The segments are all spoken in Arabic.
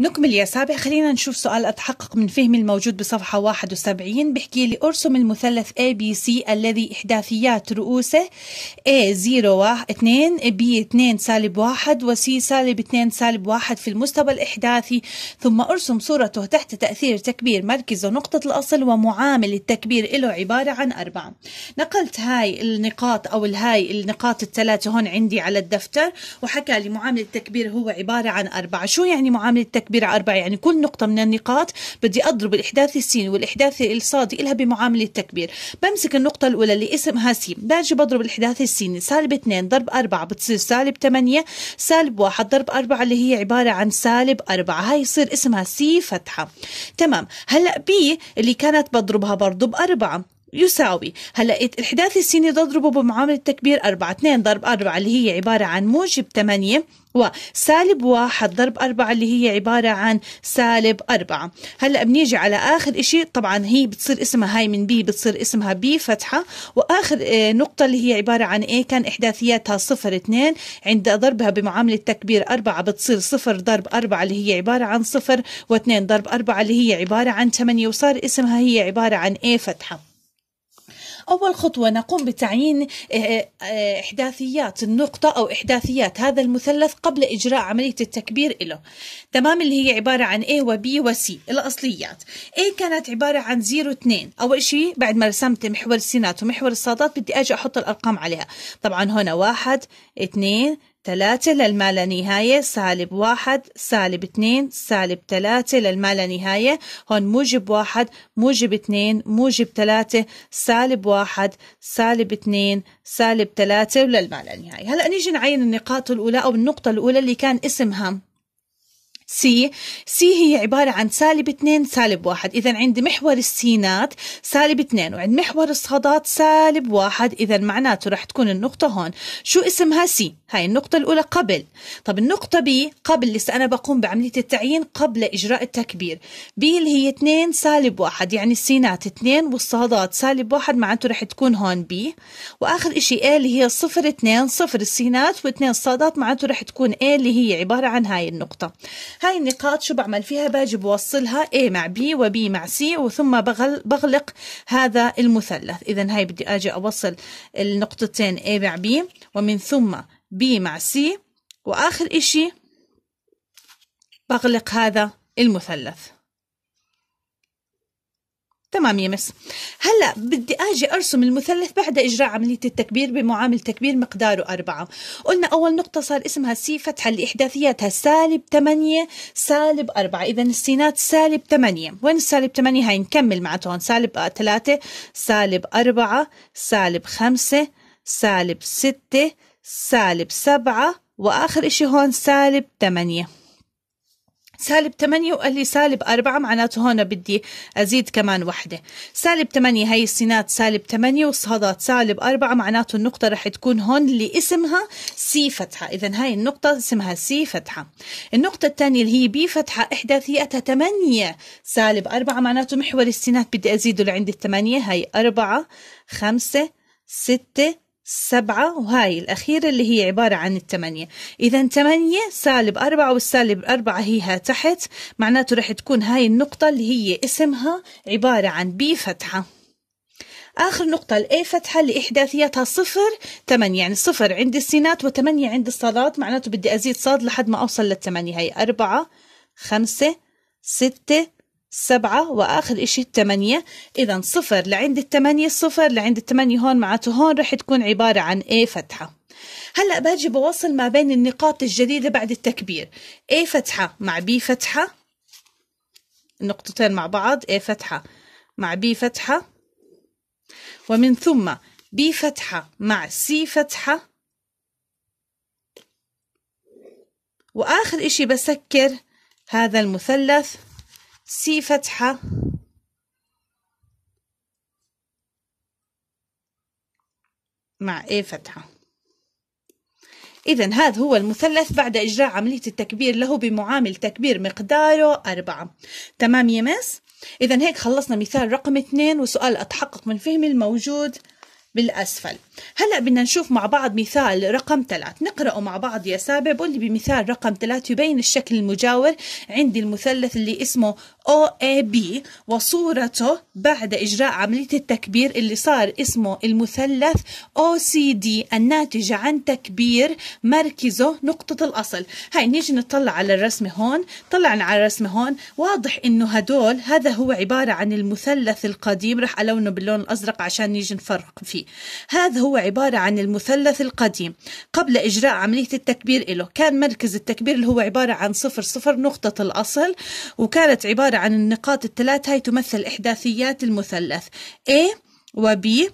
نكمل يا سابع خلينا نشوف سؤال أتحقق من فهمي الموجود بصفحة 71 بحكي لي أرسم المثلث ABC الذي إحداثيات رؤوسه A 0 2 B 2 سالب 1 و C سالب 2 سالب 1 في المستوى الإحداثي ثم أرسم صورته تحت تأثير تكبير مركز ونقطة الأصل ومعامل التكبير له عبارة عن أربعة نقلت هاي النقاط أو هاي النقاط الثلاثة هون عندي على الدفتر وحكى لي معامل التكبير هو عبارة عن أربعة شو يعني معامل التكبير تكبير على أربعة يعني كل نقطة من النقاط بدي أضرب الإحداث السيني والإحداث الصادي إلها بمعامل التكبير بمسك النقطة الأولى اللي اسمها سي باجي بضرب الإحداث السيني سالب 2 ضرب 4 بتصير سالب 8 سالب 1 ضرب 4 اللي هي عبارة عن سالب 4 هاي يصير اسمها سي فتحة تمام هلأ بي اللي كانت بضربها برضو بأربعة يساوي هلا الحداثي السيني تضربه بمعامل التكبير 4 2 ضرب 4 اللي هي عباره عن موجب 8 وسالب 1 ضرب 4 اللي هي عباره عن سالب 4 هلا بنيجي على اخر شيء طبعا هي بتصير اسمها هاي من بي بتصير اسمها بي فتحه واخر آه، نقطه اللي هي عباره عن اي كان احداثياتها 0 2 عند ضربها بمعامل التكبير 4 بتصير 0 ضرب 4 اللي هي عباره عن 0 و2 ضرب 4 اللي هي عباره عن 8 وصار اسمها هي عباره عن اي فتحه أول خطوة نقوم بتعيين آه، آه، آه، إحداثيات النقطة أو إحداثيات هذا المثلث قبل إجراء عملية التكبير له تمام اللي هي عبارة عن A و B و C الأصليات A كانت عبارة عن 0 2 أول شيء بعد ما رسمت محور السينات ومحور الصادات بدي أجي أحط الأرقام عليها طبعا هنا واحد 2 تلاتة للمالة نهاية سالب واحد سالب اتنين سالب تلاتة للمالة نهاية هون موجب واحد موجب اتنين موجب تلاتة سالب واحد سالب اتنين سالب تلاتة وللمالة نهاية هلأ نيجي نعين النقاط الأولى أو النقطة الأولى اللي كان اسمها سي سي هي عبارة عن سالب اثنين سالب واحد إذا عند محور السينات سالب اثنين وعند محور الصادات سالب واحد إذا معناته رح تكون النقطة هون شو اسمها سي هاي النقطة الأولى قبل طب النقطة بي قبل لسه أنا بقوم بعملية التعيين قبل إجراء التكبير بي اللي هي اثنين سالب واحد يعني السينات اثنين والصادات سالب واحد معناته رح تكون هون بي وآخر إشي إيه اللي هي صفر اثنين صفر السينات واثنين الصادات معناته رح تكون إيه اللي هي عبارة عن هاي النقطة هاي النقاط شو بعمل فيها باجي بوصلها A مع B و B مع C وثم بغل بغلق هذا المثلث إذا هاي بدي أجي أوصل النقطتين A مع B ومن ثم B مع C وآخر إشي بغلق هذا المثلث تمام يا مس هلا بدي اجي ارسم المثلث بعد اجراء عمليه التكبير بمعامل تكبير مقداره أربعة قلنا اول نقطه صار اسمها سي فتحه لاحداثياتها سالب 8 سالب 4 اذا السينات سالب 8 وين السالب 8 هاي نكمل معناتها سالب 3 سالب 4 سالب 5 سالب 6 سالب 7 واخر شيء هون سالب 8 سالب 8 وقال لي سالب 4 معناته هون بدي ازيد كمان وحده سالب 8 هي السينات سالب 8 والصادات سالب 4 معناته النقطة رح تكون هون اللي اسمها سي فتحة اذا هاي النقطة اسمها سي فتحة النقطة الثانية اللي هي بي فتحة احداثيتها 8 سالب 4 معناته محور السينات بدي ازيده لعند ال 8 هي 4 5 6 سبعة وهاي الأخيرة اللي هي عبارة عن التمانية إذا تمانية سالب أربعة والسالب أربعة هيها تحت معناته رح تكون هاي النقطة اللي هي اسمها عبارة عن بي فتحة آخر نقطة الأي فتحة اللي إحداثياتها صفر تمانية يعني صفر عند السينات وتمانية عند الصادات معناته بدي أزيد صاد لحد ما أوصل للتمانية هاي أربعة خمسة ستة سبعة وآخر إشي التمانية إذا صفر لعند التمانية صفر لعند التمانية هون معناته هون رح تكون عبارة عن A فتحة هلأ باجي بوصل ما بين النقاط الجديدة بعد التكبير A فتحة مع B فتحة النقطتين مع بعض A فتحة مع B فتحة ومن ثم B فتحة مع C فتحة وآخر إشي بسكر هذا المثلث سي فتحة مع اي فتحة إذا هذا هو المثلث بعد إجراء عملية التكبير له بمعامل تكبير مقداره أربعة تمام يا مس؟ إذا هيك خلصنا مثال رقم اثنين وسؤال أتحقق من فهمي الموجود بالأسفل هلأ بدنا نشوف مع بعض مثال رقم ثلاث نقرأه مع بعض يا سابع بقول لي بمثال رقم ثلاث يبين الشكل المجاور عندي المثلث اللي اسمه OAB e وصورته بعد إجراء عملية التكبير اللي صار اسمه المثلث OCD الناتج عن تكبير مركزه نقطة الأصل هاي نيجي نطلع على الرسمة هون طلعنا على الرسمة هون واضح إنه هدول هذا هو عبارة عن المثلث القديم رح ألونه باللون الأزرق عشان نيجي نفرق فيه هذا هو عبارة عن المثلث القديم قبل إجراء عملية التكبير له كان مركز التكبير اللي هو عبارة عن صفر صفر نقطة الأصل وكانت عبارة عبارة عن النقاط الثلاث هاي تمثل إحداثيات المثلث A و B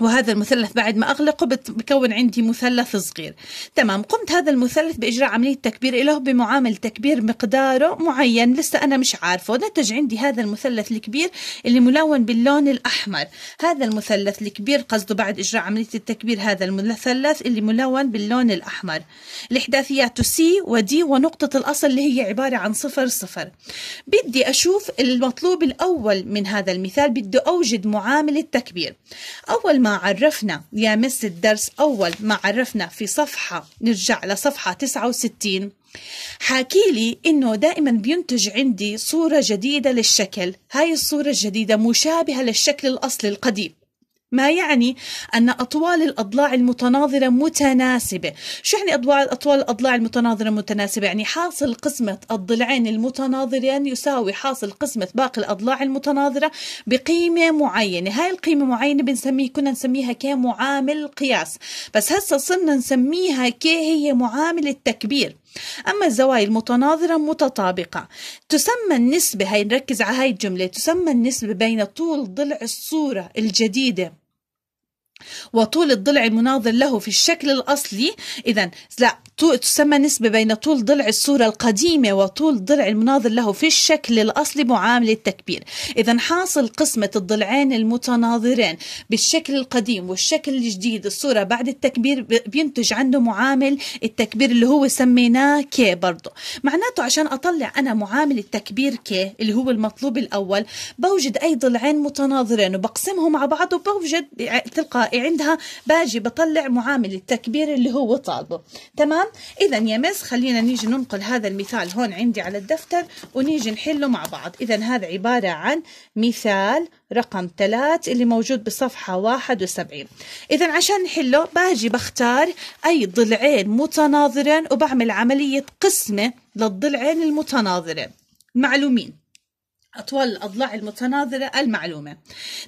وهذا المثلث بعد ما أغلقه بكون عندي مثلث صغير تمام قمت هذا المثلث بإجراء عملية تكبير له بمعامل تكبير مقداره معين لسه أنا مش عارفه نتج عندي هذا المثلث الكبير اللي ملون باللون الأحمر هذا المثلث الكبير قصده بعد إجراء عملية التكبير هذا المثلث اللي ملون باللون الأحمر الإحداثيات سي ودي ونقطة الأصل اللي هي عبارة عن صفر صفر بدي أشوف المطلوب الأول من هذا المثال بدي أوجد معامل التكبير أول ما عرفنا يا مس الدرس أول ما عرفنا في صفحة نرجع لصفحة 69 حاكيلي إنه دائما بينتج عندي صورة جديدة للشكل هاي الصورة الجديدة مشابهة للشكل الأصلي القديم ما يعني أن أطوال الأضلاع المتناظرة متناسبة شو يعني أطوال, أطوال الأضلاع المتناظرة متناسبة؟ يعني حاصل قسمة الضلعين المتناظرين يساوي حاصل قسمة باقي الأضلاع المتناظرة بقيمة معينة هاي القيمة معينة بنسميه كنا نسميها كمعامل قياس بس هسه صرنا نسميها كي هي معامل التكبير أما الزوايا المتناظرة متطابقة تسمى النسبة هاي نركز على هاي الجملة تسمى النسبة بين طول ضلع الصورة الجديدة وطول الضلع المناظر له في الشكل الأصلي إذا لا تسمى نسبة بين طول ضلع الصورة القديمة وطول ضلع المناظر له في الشكل الأصلي معامل التكبير إذا حاصل قسمة الضلعين المتناظرين بالشكل القديم والشكل الجديد الصورة بعد التكبير بينتج عنده معامل التكبير اللي هو سميناه كي برضه معناته عشان أطلع أنا معامل التكبير كي اللي هو المطلوب الأول بوجد أي ضلعين متناظرين وبقسمهم على بعض وبوجد تلقائي عندها باجي بطلع معامل التكبير اللي هو طالبه تمام إذا يا مس خلينا نيجي ننقل هذا المثال هون عندي على الدفتر ونيجي نحله مع بعض إذا هذا عبارة عن مثال رقم 3 اللي موجود بصفحة 71 إذا عشان نحله باجي بختار أي ضلعين متناظرين وبعمل عملية قسمة للضلعين المتناظرين معلومين أطول الأضلاع المتناظرة المعلومة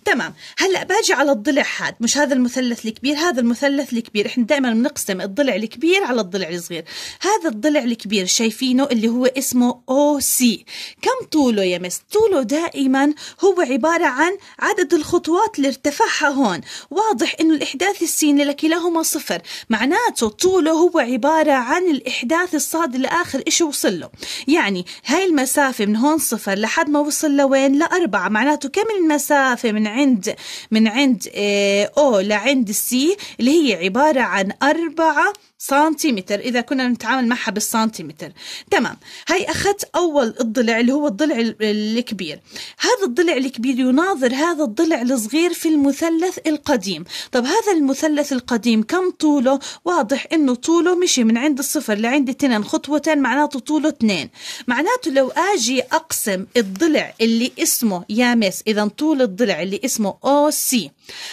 تمام هلأ باجي على الضلع هاد مش هذا المثلث الكبير هذا المثلث الكبير إحنا دائما بنقسم الضلع الكبير على الضلع الصغير هذا الضلع الكبير شايفينه اللي هو اسمه أو سي كم طوله يا مس طوله دائما هو عبارة عن عدد الخطوات اللي ارتفعها هون واضح إنه الإحداث السيني لكلاهما صفر معناته طوله هو عبارة عن الإحداث الصادر لآخر إشي وصل له يعني هاي المسافة من هون صفر لحد ما وصل توصل لوين لأربعة معناته كم المسافة من عند من عند آه، أو لعند سي اللي هي عبارة عن أربعة سنتيمتر إذا كنا نتعامل معها بالسنتيمتر تمام هاي أخذت أول الضلع اللي هو الضلع الكبير هذا الضلع الكبير يناظر هذا الضلع الصغير في المثلث القديم طب هذا المثلث القديم كم طوله واضح إنه طوله مشي من عند الصفر لعند اتنين خطوتين معناته طوله اثنين معناته لو أجي أقسم الضلع اللي اسمه يامس إذا طول الضلع اللي اسمه أو سي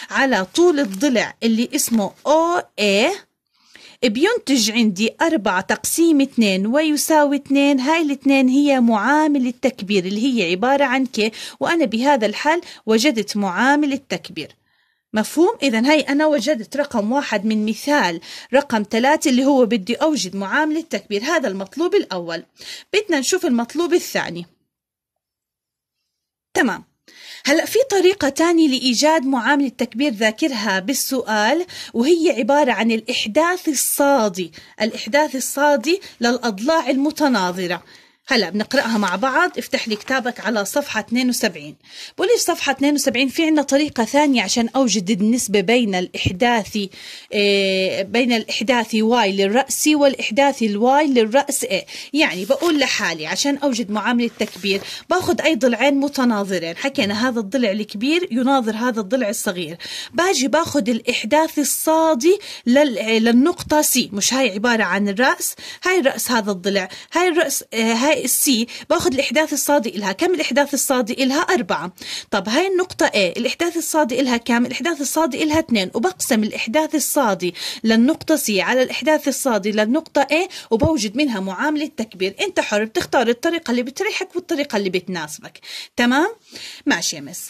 على طول الضلع اللي اسمه أو اي بينتج عندي أربعة تقسيم اثنين ويساوي اثنين هاي الاثنين هي معامل التكبير اللي هي عبارة عن ك وأنا بهذا الحل وجدت معامل التكبير مفهوم؟ إذا هاي أنا وجدت رقم واحد من مثال رقم ثلاثة اللي هو بدي أوجد معامل التكبير هذا المطلوب الأول بدنا نشوف المطلوب الثاني تمام هلا في طريقة تانية لإيجاد معاملة تكبير ذاكرها بالسؤال وهي عبارة عن الإحداث الصادي الإحداث الصادي للأضلاع المتناظرة هلا بنقراها مع بعض افتح لي كتابك على صفحه 72 بقول لي صفحه 72 في عندنا طريقه ثانيه عشان اوجد النسبه بين الاحداثي إيه بين الاحداثي واي للراسي والاحداثي الواي للراس اي آه. يعني بقول لحالي عشان اوجد معامله تكبير باخذ اي ضلعين متناظرين حكينا هذا الضلع الكبير يناظر هذا الضلع الصغير باجي باخذ الاحداث الصادي للنقطه سي مش هاي عباره عن الراس هاي الراس هذا الضلع هاي الراس آه، هاي السي باخذ الاحداث الصادق لها كم الاحداث الصادق لها أربعة طب هاي النقطة A الاحداث الصادق لها كم الاحداث الصادق لها اثنين وبقسم الاحداث الصادي للنقطة سي على الاحداث الصادي للنقطة A وبوجد منها معاملة تكبير انت حر بتختار الطريقة اللي بتريحك والطريقة اللي بتناسبك تمام ماشي يا مس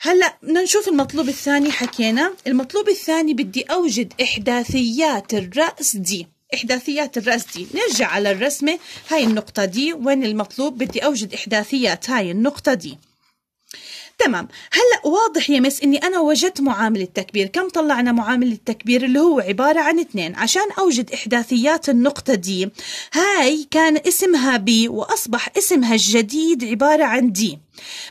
هلا بدنا نشوف المطلوب الثاني حكينا المطلوب الثاني بدي اوجد احداثيات الراس دي إحداثيات الرأس دي نرجع على الرسمة هاي النقطة دي وين المطلوب بدي أوجد إحداثيات هاي النقطة دي تمام هلا واضح يا مس اني انا وجدت معامل التكبير كم طلعنا معامل التكبير اللي هو عباره عن اثنين عشان اوجد احداثيات النقطه دي هاي كان اسمها بي واصبح اسمها الجديد عباره عن دي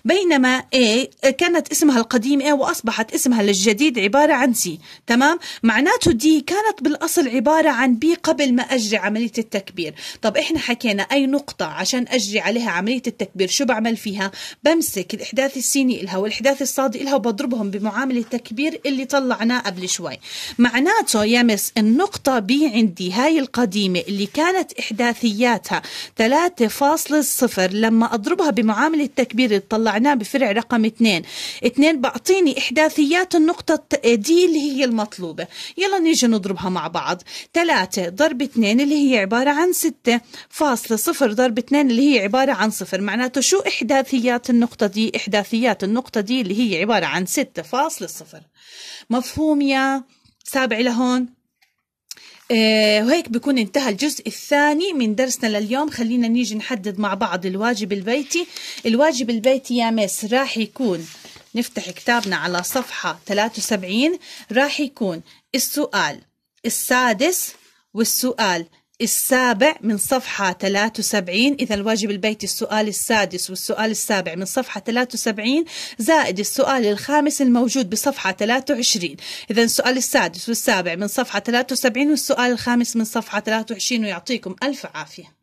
بينما A كانت اسمها القديم A وأصبحت اسمها الجديد عبارة عن C تمام معناته D كانت بالأصل عبارة عن B قبل ما أجري عملية التكبير طب إحنا حكينا أي نقطة عشان أجري عليها عملية التكبير شو بعمل فيها بمسك الإحداث السيني إلها والحداث الصادي إلها وبضربهم بمعاملة التكبير اللي طلعناه قبل شوي معناته يا مس النقطة بي عندي هاي القديمة اللي كانت إحداثياتها 3.0 لما أضربها بمعاملة التكبير اللي طلعناه بفرع رقم 2 2 بعطيني إحداثيات النقطة دي اللي هي المطلوبة يلا نيجي نضربها مع بعض 3 ضرب 2 اللي هي عبارة عن 6.0 ضرب 2 اللي هي عبارة عن صفر معناته شو إحداثيات النقطة دي إحداثيات النقطة دي اللي هي عبارة عن ستة فاصل الصفر مفهوم يا سابع لهون آه وهيك بكون انتهى الجزء الثاني من درسنا لليوم خلينا نيجي نحدد مع بعض الواجب البيتي الواجب البيتي يا مس راح يكون نفتح كتابنا على صفحة 73 راح يكون السؤال السادس والسؤال السابع من صفحة 73 إذا الواجب البيت السؤال السادس والسؤال السابع من صفحة 73 زائد السؤال الخامس الموجود بصفحة 23 إذا السؤال السادس والسابع من صفحة 73 والسؤال الخامس من صفحة 23 ويعطيكم ألف عافية